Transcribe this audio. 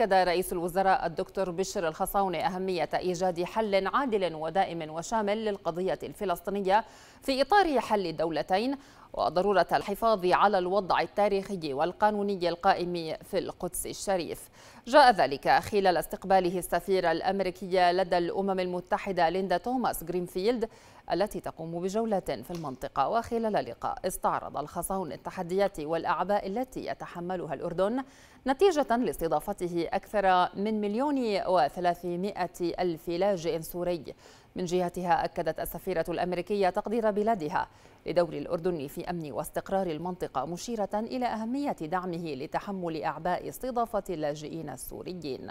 أكد رئيس الوزراء الدكتور بشر الخصاوني أهمية إيجاد حل عادل ودائم وشامل للقضية الفلسطينية في إطار حل الدولتين وضرورة الحفاظ على الوضع التاريخي والقانوني القائم في القدس الشريف جاء ذلك خلال استقباله السفيرة الأمريكية لدى الأمم المتحدة ليندا توماس غرينفيلد التي تقوم بجولة في المنطقة وخلال لقاء استعرض الخصاون التحديات والأعباء التي يتحملها الأردن نتيجة لاستضافته أكثر من مليون وثلاثمائة ألف لاجئ سوري من جهتها أكدت السفيرة الأمريكية تقدير بلادها لدور الأردن في أمن واستقرار المنطقة مشيرة إلى أهمية دعمه لتحمل أعباء استضافة اللاجئين السوريين